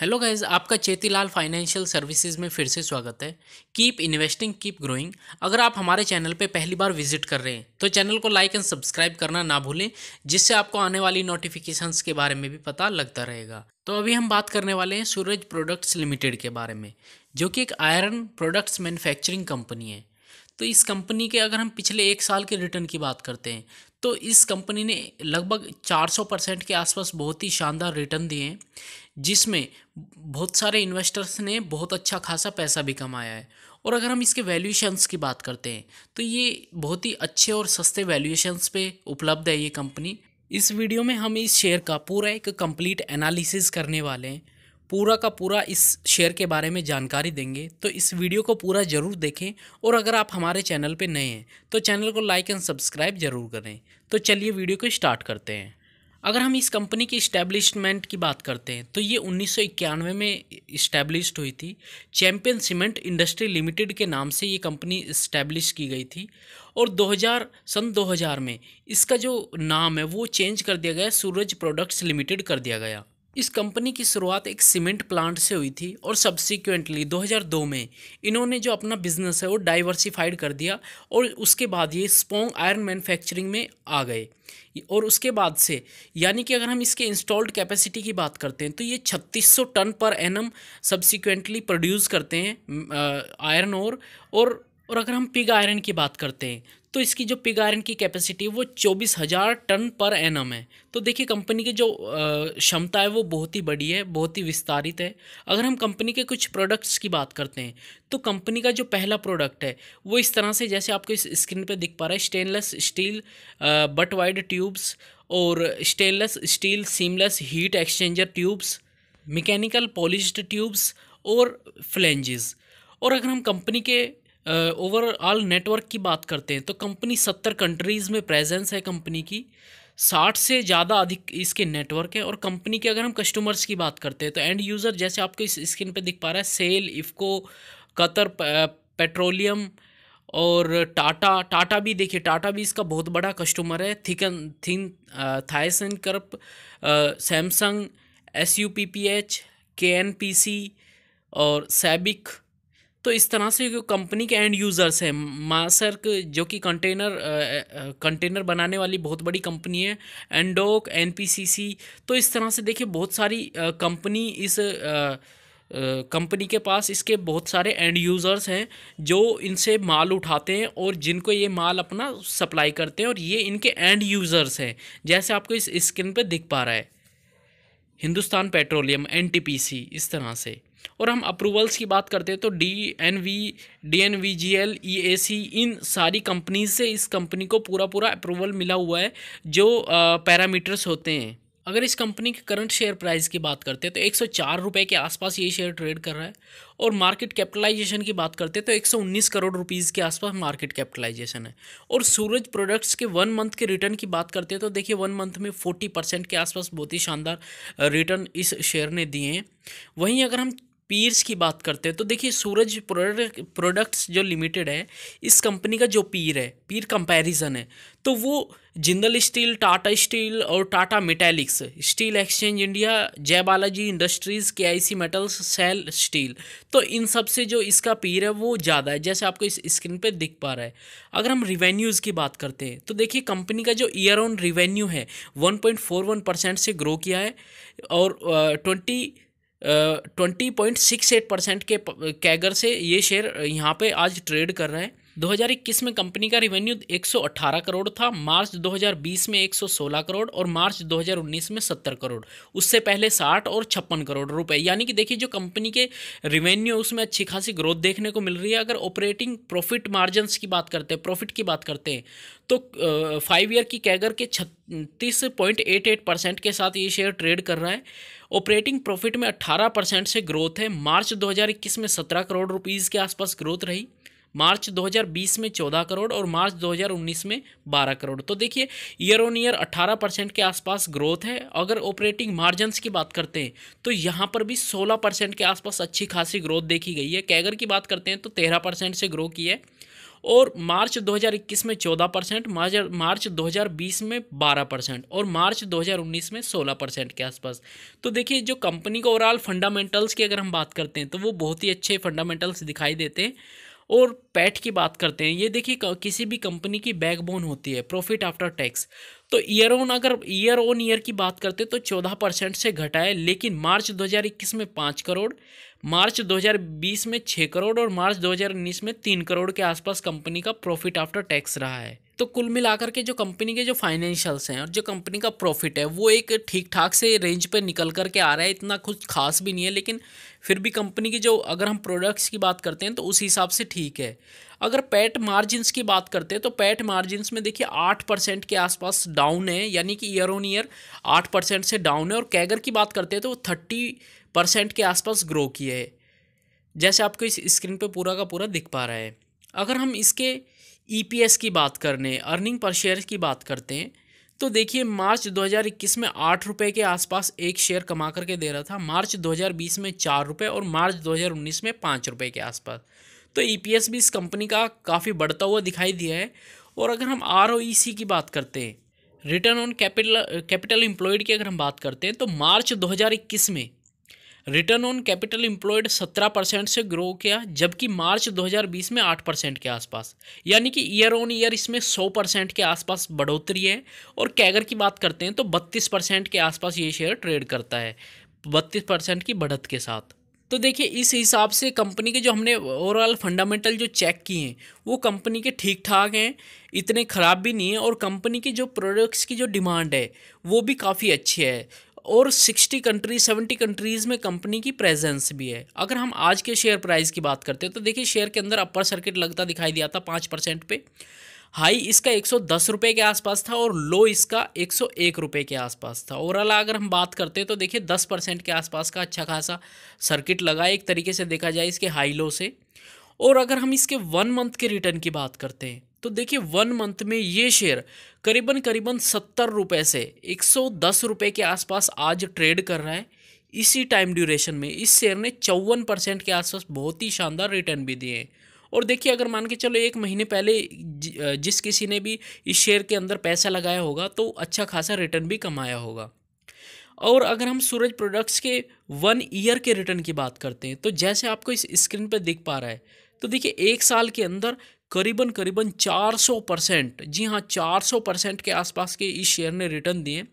hello guys आपका चेतीलाल financial services में फिर से स्वागत है कीप इन्वेस्टिंग कीप ग्रोइंग अगर आप हमारे चैनल पे पहली बार विजिट कर रहे हैं तो चैनल को लाइक एंड सब्सक्राइब करना ना भूलें जिससे आपको आने वाली नोटिफिकेशंस के बारे में भी पता लगता रहेगा तो अभी हम बात करने वाले हैं सूरज प्रोडक्ट्स लिमिटेड के बारे में जो कि एक आयरन प्रोडक्ट्स मैन्युफैक्चरिंग कंपनी है तो इस कंपनी के अगर हम पिछले एक साल के रिटर्न की बात करते हैं तो इस कंपनी ने लगभग 400 परसेंट के आसपास बहुत ही शानदार रिटर्न दिए हैं जिसमें बहुत सारे इन्वेस्टर्स ने बहुत अच्छा खासा पैसा भी कमाया है और अगर हम इसके वैल्यूशंस की बात करते हैं तो ये बहुत ही अच्छे और सस्ते वैल्यूशंस पे उपलब्ध है ये कंपनी इस वीडियो में हम इस शेयर का पूरा एक कंप्लीट एनालिसिस करने वाले हैं पूरा का पूरा इस शेयर के बारे में जानकारी देंगे तो इस वीडियो को पूरा ज़रूर देखें और अगर आप हमारे चैनल पर नए हैं तो चैनल को लाइक एंड सब्सक्राइब ज़रूर करें तो चलिए वीडियो को स्टार्ट करते हैं अगर हम इस कंपनी की इस्टेब्लिशमेंट की बात करते हैं तो ये उन्नीस में इस्टेब्लिश हुई थी चैम्पियन सीमेंट इंडस्ट्री लिमिटेड के नाम से ये कंपनी इस्टेब्लिश की गई थी और 2000 सन 2000 में इसका जो नाम है वो चेंज कर दिया गया सूरज प्रोडक्ट्स लिमिटेड कर दिया गया इस कंपनी की शुरुआत एक सीमेंट प्लांट से हुई थी और सब्सिक्वेंटली 2002 में इन्होंने जो अपना बिजनेस है वो डाइवर्सिफाइड कर दिया और उसके बाद ये स्पोंग आयरन मैन्युफैक्चरिंग में आ गए और उसके बाद से यानी कि अगर हम इसके इंस्टॉल्ड कैपेसिटी की बात करते हैं तो ये 3600 ton per annum subsequently produce करते हैं आयरन और और और अगर हम पिग आयरन की बात करते हैं तो इसकी जो पिग आयरन की कैपेसिटी वो चौबीस हज़ार टन पर एनम है तो देखिए कंपनी की जो क्षमता है वो बहुत ही बड़ी है बहुत ही विस्तारित है अगर हम कंपनी के कुछ प्रोडक्ट्स की बात करते हैं तो कंपनी का जो पहला प्रोडक्ट है वो इस तरह से जैसे आपको इस स्क्रीन पर दिख पा रहा है stainless steel butt wide tubes और stainless steel seamless heat exchanger tubes mechanical polish tubes और फ्लेंजेस और अगर हम कंपनी के ओवरऑल नेटवर्क की बात करते हैं तो कंपनी सत्तर कंट्रीज़ में प्रेजेंस है कंपनी की साठ से ज़्यादा अधिक इसके नेटवर्क हैं और कंपनी के अगर हम कस्टमर्स की बात करते हैं तो एंड यूज़र जैसे आपको इस स्क्रीन पे दिख पा रहा है सेल इफ़को कतर पेट्रोलियम और टाटा टाटा भी देखिए टाटा भी इसका बहुत बड़ा कस्टमर है थिकन थिन Thyssen Krupp Samsung S U P P H K N P C और सैबिक तो इस तरह से जो कंपनी के एंड यूज़र्स हैं मासर्क जो कि कंटेनर कंटेनर बनाने वाली बहुत बड़ी कंपनी है एंडोक एनपीसीसी तो इस तरह से देखिए बहुत सारी कंपनी इस कंपनी के पास इसके बहुत सारे एंड यूज़र्स हैं जो इनसे माल उठाते हैं और जिनको ये माल अपना सप्लाई करते हैं और ये इनके एंड यूज़र्स हैं जैसे आपको इस स्क्रीन पर दिख पा रहा है हिंदुस्तान पेट्रोलियम एन इस तरह से और हम अप्रूवल्स की बात करते हैं तो D N V D N V G L E A C इन सारी कंपनीज से इस कंपनी को पूरा पूरा अप्रूवल मिला हुआ है जो पैरामीटर्स होते हैं अगर इस कंपनी के करंट शेयर प्राइस की बात करते हैं तो एक सौ के आसपास ये शेयर ट्रेड कर रहा है और मार्केट कैपिटलाइजेशन की बात करते हैं तो 119 करोड़ रुपीज़ के आसपास मार्केट कैपिटलाइजेशन है और सूरज प्रोडक्ट्स के वन मंथ के रिटर्न की बात करते हैं तो देखिए वन मंथ में 40 परसेंट के आसपास बहुत ही शानदार रिटर्न इस शेयर ने दिए हैं वहीं अगर हम पीर्स की बात करते हैं तो देखिए सूरज प्रोडक्ट्स जो लिमिटेड है इस कंपनी का जो पीर है पीर कंपैरिजन है तो वो जिंदल स्टील टाटा स्टील और Tata Metaliks steel exchange India Jai Balaji industries K I C metals SAIL steel तो इन सब से जो इसका पीर है वो ज़्यादा है जैसे आपको इस स्क्रीन पे दिख पा रहा है अगर हम रिवेन्यूज़ की बात करते हैं तो देखिए कंपनी का जो ईयर ऑन रिवेन्यू है वन परसेंट से ग्रो किया है और twenty uh, twenty point six eight percent के कैगर से ये शेयर यहाँ पे आज ट्रेड कर रहे हैं 2021 में कंपनी का रिवेन्यू 118 करोड़ था मार्च 2020 में 116 करोड़ और मार्च 2019 में 70 करोड़ उससे पहले 60 और छप्पन करोड़ रुपए यानी कि देखिए जो कंपनी के रिवेन्यू उसमें अच्छी खासी ग्रोथ देखने को मिल रही है अगर ऑपरेटिंग प्रॉफिट मार्जिन की बात करते हैं प्रॉफिट की बात करते हैं तो फाइव ईयर की कैगर के छत्तीस पॉइंट एट एट परसेंट के साथ ये शेयर ट्रेड कर रहा है ऑपरेटिंग प्रॉफिट में अट्ठारह परसेंट से ग्रोथ है मार्च दो हज़ार इक्कीस में सत्रह करोड़ रुपीज़ के आसपास ग्रोथ रही मार्च 2020 में 14 करोड़ और मार्च 2019 में 12 करोड़ तो देखिए ईयर ऑन ईयर 18 परसेंट के आसपास ग्रोथ है अगर ऑपरेटिंग मार्जन्स की बात करते हैं तो यहाँ पर भी 16 परसेंट के आसपास अच्छी खासी ग्रोथ देखी गई है कैगर की बात करते हैं तो 13 परसेंट से ग्रो की है और मार्च 2021 में 14 परसेंट मार्च 2020 में 12 परसेंट और मार्च 2019 में 16 परसेंट के आसपास तो देखिए जो कंपनी का ओवरऑल फंडामेंटल्स की अगर हम बात करते हैं तो वो बहुत ही अच्छे फंडामेंटल्स दिखाई देते हैं और पैट की बात करते हैं ये देखिए किसी भी कंपनी की बैकबोन होती है प्रॉफिट आफ्टर टैक्स तो ईयर ऑन अगर ईयर ऑन ईयर की बात करते हैं तो चौदह परसेंट से घटा है लेकिन मार्च 2021 में पाँच करोड़ मार्च 2020 में छः करोड़ और मार्च 2019 में तीन करोड़ के आसपास कंपनी का प्रॉफिट आफ्टर टैक्स रहा है तो कुल मिलाकर के जो कंपनी के जो फाइनेंशियल्स हैं और जो कंपनी का प्रॉफिट है वो एक ठीक ठाक से रेंज पर निकल कर के आ रहा है इतना कुछ खास भी नहीं है लेकिन फिर भी कंपनी की जो अगर हम प्रोडक्ट्स की बात करते हैं तो उस हिसाब से ठीक है अगर पैट मार्जिनस की बात करते हैं तो पैट मार्जिनस में देखिए आठ परसेंट के आसपास डाउन है यानी कि ईयर ऑन ईयर आठ परसेंट से डाउन है और कैगर की बात करते हैं तो थर्टी परसेंट के आसपास ग्रो किए है जैसे आपको इस स्क्रीन पर पूरा का पूरा दिख पा रहा है अगर हम इसके ईपीएस e की बात करने अर्निंग पर शेयर की बात करते हैं तो देखिए मार्च 2021 में आठ रुपये के आसपास एक शेयर कमा करके दे रहा था मार्च 2020 में चार रुपये और मार्च 2019 में पाँच रुपये के आसपास तो ईपीएस e भी इस कंपनी का काफ़ी बढ़ता हुआ दिखाई दिया है और अगर हम आर e की बात करते हैं return on capital capital employed की अगर हम बात करते हैं तो मार्च 2021 में return on capital employed 17 percent से ग्रो किया जबकि मार्च 2020 में 8 परसेंट के आसपास यानी कि ईयर ऑन ईयर इसमें 100 परसेंट के आसपास बढ़ोतरी है और कैगर की बात करते हैं तो 32 परसेंट के आसपास ये शेयर ट्रेड करता है बत्तीस परसेंट की बढ़त के साथ तो देखिए इस हिसाब से कंपनी के जो हमने ओवरऑल फंडामेंटल जो चेक किए हैं वो कंपनी के ठीक ठाक हैं इतने ख़राब भी नहीं है और कंपनी की जो प्रोडक्ट्स की जो डिमांड है वो भी काफ़ी अच्छी है और 60 कंट्री 70 कंट्रीज़ में कंपनी की प्रेजेंस भी है अगर हम आज के शेयर प्राइस की बात करते हैं तो देखिए शेयर के अंदर अपर सर्किट लगता दिखाई दिया था पाँच परसेंट पे हाई इसका एक सौ के आसपास था और लो इसका एक सौ के आसपास था ओवरऑल अगर हम बात करते हैं तो देखिए दस परसेंट के आसपास का अच्छा खासा सर्किट लगा एक तरीके से देखा जाए इसके हाई लो से और अगर हम इसके वन मंथ के रिटर्न की बात करते हैं तो देखिए वन मंथ में ये शेयर करीबन करीबन सत्तर रुपये से एक सौ दस रुपये के आसपास आज ट्रेड कर रहा है इसी टाइम ड्यूरेशन में इस शेयर ने चौवन परसेंट के आसपास बहुत ही शानदार रिटर्न भी दिए हैं और देखिए अगर मान के चलो एक महीने पहले जिस किसी ने भी इस शेयर के अंदर पैसा लगाया होगा तो अच्छा खासा रिटर्न भी कमाया होगा और अगर हम सूरज प्रोडक्ट्स के वन ईयर के रिटर्न की बात करते हैं तो जैसे आपको इस स्क्रीन पर दिख पा रहा है तो देखिए एक साल के अंदर करीबन करीबन 400 परसेंट जी हाँ 400 परसेंट के आसपास के इस शेयर ने रिटर्न दिए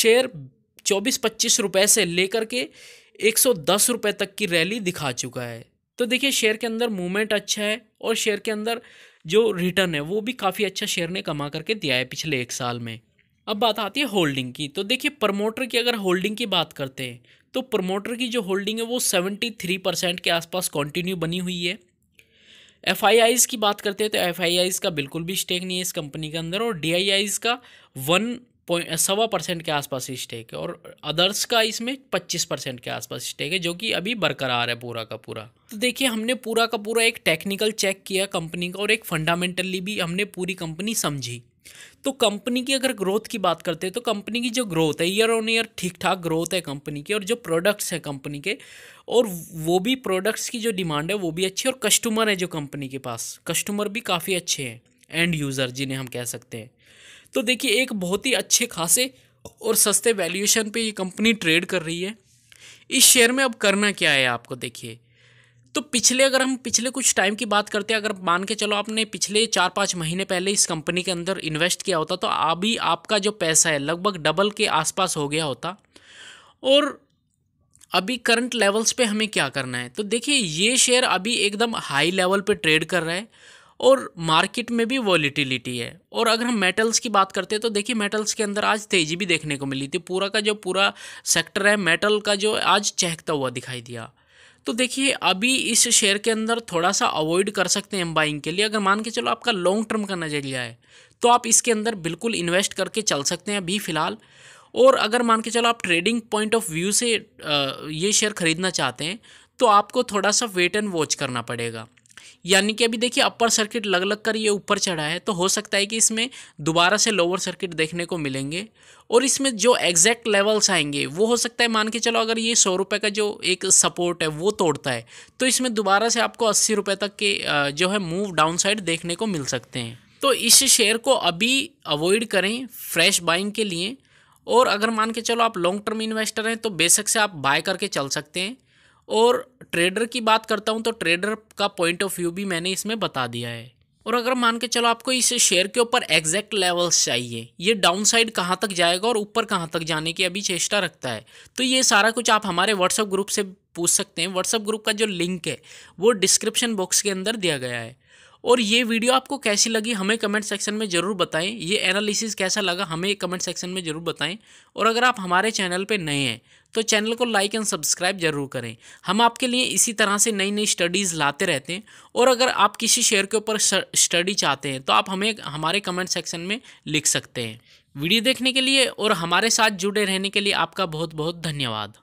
शेयर 24-25 रुपए से लेकर के 110 रुपए तक की रैली दिखा चुका है तो देखिए शेयर के अंदर मूवमेंट अच्छा है और शेयर के अंदर जो रिटर्न है वो भी काफ़ी अच्छा शेयर ने कमा करके दिया है पिछले एक साल में अब बात आती है होल्डिंग की तो देखिए प्रमोटर की अगर होल्डिंग की बात करते हैं तो प्रमोटर की जो होल्डिंग है वो सेवेंटी थ्री परसेंट के आसपास कंटिन्यू बनी हुई है एफ की बात करते हैं तो एफ का बिल्कुल भी स्टेक नहीं है इस कंपनी के अंदर और डी का वन पॉइंट सवा परसेंट के आसपास स्टेक है और अदर्स का इसमें पच्चीस परसेंट के आसपास स्टेक है जो कि अभी बरकरार है पूरा का पूरा तो देखिए हमने पूरा का पूरा एक टेक्निकल चेक किया कंपनी का और एक फंडामेंटली भी हमने पूरी कंपनी समझी तो कंपनी की अगर ग्रोथ की बात करते हैं तो कंपनी की जो ग्रोथ है ईयर ऑन ईयर ठीक ठाक ग्रोथ है कंपनी की और जो प्रोडक्ट्स हैं कंपनी के और वो भी प्रोडक्ट्स की जो डिमांड है वो भी अच्छी और कस्टमर है जो कंपनी के पास कस्टमर भी काफ़ी अच्छे हैं एंड यूज़र जिन्हें हम कह सकते हैं तो देखिए एक बहुत ही अच्छे खासे और सस्ते वैल्यूएशन पे ये कंपनी ट्रेड कर रही है इस शेयर में अब करना क्या है आपको देखिए तो पिछले अगर हम पिछले कुछ टाइम की बात करते हैं अगर मान के चलो आपने पिछले चार पाँच महीने पहले इस कंपनी के अंदर इन्वेस्ट किया होता तो अभी आपका जो पैसा है लगभग डबल के आसपास हो गया होता और अभी करंट लेवल्स पे हमें क्या करना है तो देखिए ये शेयर अभी एकदम हाई लेवल पे ट्रेड कर रहा है और मार्केट में भी वॉलीटिलिटी है और अगर हम मेटल्स की बात करते हैं तो देखिए मेटल्स के अंदर आज तेज़ी भी देखने को मिली थी पूरा का जो पूरा सेक्टर है मेटल का जो आज चहकता हुआ दिखाई दिया तो देखिए अभी इस शेयर के अंदर थोड़ा सा अवॉइड कर सकते हैं बाइंग के लिए अगर मान के चलो आपका लॉन्ग टर्म का नज़रिया है तो आप इसके अंदर बिल्कुल इन्वेस्ट करके चल सकते हैं अभी फ़िलहाल और अगर मान के चलो आप ट्रेडिंग पॉइंट ऑफ व्यू से ये शेयर ख़रीदना चाहते हैं तो आपको थोड़ा सा वेट एंड वॉच करना पड़ेगा यानी कि अभी देखिए अपर सर्किट लग लग कर ये ऊपर चढ़ा है तो हो सकता है कि इसमें दोबारा से लोअर सर्किट देखने को मिलेंगे और इसमें जो एग्जैक्ट लेवल्स आएंगे वो हो सकता है मान के चलो अगर ये सौ रुपये का जो एक सपोर्ट है वो तोड़ता है तो इसमें दोबारा से आपको अस्सी रुपये तक के जो है मूव डाउन साइड देखने को मिल सकते हैं तो इस शेयर को अभी अवॉइड करें फ्रेश बाइंग के लिए और अगर मान के चलो आप लॉन्ग टर्म इन्वेस्टर हैं तो बेशक से आप बाय करके चल सकते हैं और ट्रेडर की बात करता हूँ तो ट्रेडर का पॉइंट ऑफ व्यू भी मैंने इसमें बता दिया है और अगर मान के चलो आपको इस शेयर के ऊपर एग्जैक्ट लेवल्स चाहिए ये डाउन साइड कहाँ तक जाएगा और ऊपर कहाँ तक जाने की अभी चेष्टा रखता है तो ये सारा कुछ आप हमारे व्हाट्सअप ग्रुप से पूछ सकते हैं व्हाट्सअप ग्रुप का जो लिंक है वो डिस्क्रिप्शन बॉक्स के अंदर दिया गया है और ये वीडियो आपको कैसी लगी हमें कमेंट सेक्शन में ज़रूर बताएं ये एनालिसिस कैसा लगा हमें कमेंट सेक्शन में ज़रूर बताएं और अगर आप हमारे चैनल पे नए हैं तो चैनल को लाइक एंड सब्सक्राइब जरूर करें हम आपके लिए इसी तरह से नई नई स्टडीज़ लाते रहते हैं और अगर आप किसी शेयर के ऊपर स्टडी चाहते हैं तो आप हमें हमारे कमेंट सेक्शन में लिख सकते हैं वीडियो देखने के लिए और हमारे साथ जुड़े रहने के लिए आपका बहुत बहुत धन्यवाद